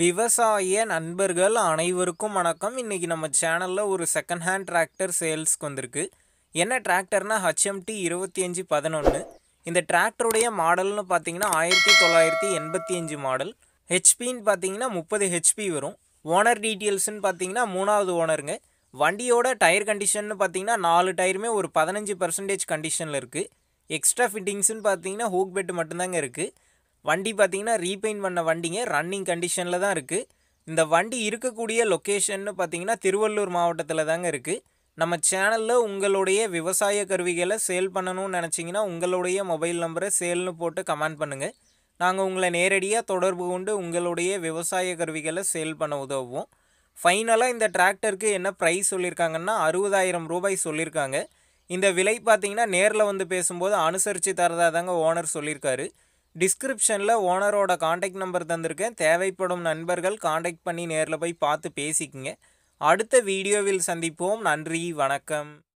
விவசாய நண்பர்கள் அனைவருக்கும் வணக்கம் இன்றைக்கி நம்ம சேனலில் ஒரு செகண்ட் ஹேண்ட் டிராக்டர் சேல்ஸ்க்கு வந்திருக்கு என்ன டிராக்டர்னா ஹச்எம்டி இருபத்தி அஞ்சு பதினொன்று இந்த டிராக்டருடைய மாடல்னு பார்த்தீங்கன்னா ஆயிரத்தி தொள்ளாயிரத்தி எண்பத்தி அஞ்சு மாடல் ஹெச்பின்னு பார்த்தீங்கன்னா முப்பது ஹெச்பி வரும் ஓனர் டீட்டெயில்ஸ்னு பார்த்தீங்கன்னா மூணாவது ஓனருங்க வண்டியோட டயர் கண்டிஷன்னு பார்த்தீங்கன்னா நாலு டயருமே ஒரு பதினஞ்சு பர்சன்டேஜ் கண்டிஷனில் இருக்குது எக்ஸ்ட்ரா ஃபிட்டிங்ஸ்னு பார்த்தீங்கன்னா ஹூக் பெட்டு மட்டும்தாங்க இருக்குது வண்டி பார்த்திங்கன்னா ரீபெயிண்ட் பண்ண வண்டிங்க ரன்னிங் கண்டிஷனில் தான் இருக்குது இந்த வண்டி இருக்கக்கூடிய லொக்கேஷன்னு பார்த்திங்கன்னா திருவள்ளூர் மாவட்டத்தில் தாங்க இருக்குது நம்ம சேனலில் உங்களுடைய விவசாய கருவிகளை சேல் பண்ணணும்னு நினச்சிங்கன்னா உங்களுடைய மொபைல் நம்பரை சேல்னு போட்டு கமெண்ட் பண்ணுங்கள் நாங்கள் உங்களை நேரடியாக தொடர்பு கொண்டு உங்களுடைய விவசாய கருவிகளை சேல் பண்ண உதவுவோம் ஃபைனலாக இந்த டிராக்டருக்கு என்ன ப்ரைஸ் சொல்லியிருக்காங்கன்னா அறுபதாயிரம் ரூபாய் சொல்லியிருக்காங்க இந்த விலை பார்த்திங்கன்னா நேரில் வந்து பேசும்போது அனுசரித்து தரதாக தாங்க ஓனர் சொல்லியிருக்காரு டிஸ்கிரிப்ஷனில் ஓனரோட காண்டாக்ட் நம்பர் தந்திருக்கேன் தேவைப்படும் நண்பர்கள் காண்டாக்ட் பண்ணி நேரில் போய் பார்த்து பேசிக்கங்க அடுத்த வீடியோவில் சந்திப்போம் நன்றி வணக்கம்